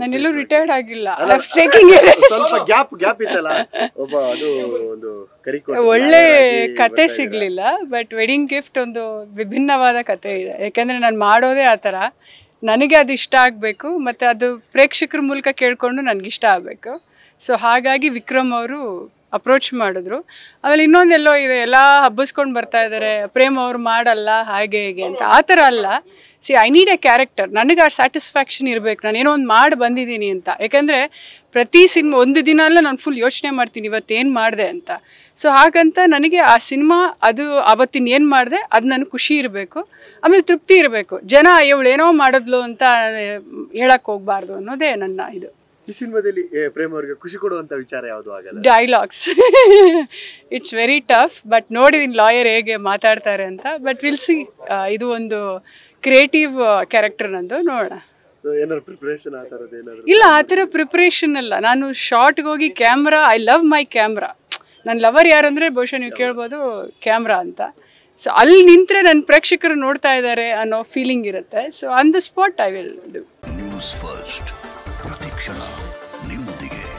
ನಾನೆಲ್ಲೂ retired ಆಗಿಲ್ಲ gap gap ಇತ್ತಲ್ಲ ಒಬ್ಬ ಅದು ಒಂದು ಒಳ್ಳೆ ಕತೆ ಸಿಗ್ಲಿಲ್ಲ ಬಟ್ ವೆಡ್ಡಿಂಗ್ ಗಿಫ್ಟ್ ಒಂದು ವಿಭಿನ್ನವಾದ ಕತೆ ಇದೆ ಯಾಕಂದ್ರೆ ನಾನು ಮಾಡೋದೇ ಆ ಥರ ನನಗೆ ಅದು ಇಷ್ಟ ಆಗಬೇಕು ಮತ್ತೆ ಅದು ಪ್ರೇಕ್ಷಕರ ಮೂಲಕ ಕೇಳಿಕೊಂಡು ಇಷ್ಟ ಆಗಬೇಕು ಸೊ ಹಾಗಾಗಿ ವಿಕ್ರಮ್ ಅವರು ಅಪ್ರೋಚ್ ಮಾಡಿದ್ರು ಆಮೇಲೆ ಇನ್ನೊಂದೆಲ್ಲೋ ಇದೆ ಎಲ್ಲ ಹಬ್ಬಿಸ್ಕೊಂಡು ಬರ್ತಾ ಇದ್ದಾರೆ ಪ್ರೇಮ್ ಅವರು ಮಾಡಲ್ಲ ಹಾಗೆ ಹೀಗೆ ಅಂತ ಆ ಥರ ಅಲ್ಲ see I need a character ನನಗೆ ಆ ಸ್ಯಾಟಿಸ್ಫ್ಯಾಕ್ಷನ್ ಇರಬೇಕು ನಾನು ಏನೋ ಒಂದು ಮಾಡಿ ಬಂದಿದ್ದೀನಿ ಅಂತ ಯಾಕೆಂದರೆ ಪ್ರತಿ ಸಿನಿಮಾ ಒಂದು ದಿನ ಅಲ್ಲ ನಾನು ಫುಲ್ ಯೋಚನೆ ಮಾಡ್ತೀನಿ ಇವತ್ತೇನು ಮಾಡಿದೆ ಅಂತ ಸೊ ಹಾಗಂತ ನನಗೆ ಆ ಸಿನಿಮಾ ಅದು ಅವತ್ತಿನ ಏನು ಮಾಡಿದೆ ಅದು ನನಗೆ ಖುಷಿ ಇರಬೇಕು ಆಮೇಲೆ ತೃಪ್ತಿ ಇರಬೇಕು ಜನ ಏನೋ ಮಾಡಿದ್ಲು ಅಂತ ಹೇಳಕ್ಕೆ ಹೋಗಬಾರ್ದು ಅನ್ನೋದೇ ನನ್ನ ಇದು ಈ ಸಿನಿಮಾದಲ್ಲಿ ಪ್ರೇಮವರಿಗೆ ಖುಷಿ ಕೊಡುವಂಥ ವಿಚಾರ ಯಾವುದು ಆಗಲ್ಲ dialogues it's very tough but ನೋಡಿದೀನಿ ಲಾಯರ್ ಹೇಗೆ ಮಾತಾಡ್ತಾರೆ ಅಂತ ಬಟ್ ವಿಲ್ ಸಿ ಇದು ಒಂದು ಕ್ರಿಯೇಟಿವ್ ಕ್ಯಾರೆಕ್ಟರ್ ನಂದು ನೋಡೋಣ ಇಲ್ಲ ಆ ಥರ ಪ್ರಿಪ್ರೇಷನ್ ಅಲ್ಲ ನಾನು ಶಾರ್ಟ್ಗೆ ಹೋಗಿ camera I love my camera ನನ್ನ ಲವರ್ ಯಾರು ಬಹುಶಃ ನೀವು ಕೇಳ್ಬೋದು ಕ್ಯಾಮ್ರಾ ಅಂತ ಸೊ ಅಲ್ಲಿ ನಿಂತರೆ ನನ್ನ ಪ್ರೇಕ್ಷಕರು ನೋಡ್ತಾ ಇದ್ದಾರೆ ಅನ್ನೋ ಫೀಲಿಂಗ್ ಇರುತ್ತೆ so on the spot I will do news first ಪ್ರತಿಕ್ಷಣ ನಿಮ್ಮೊಂದಿಗೆ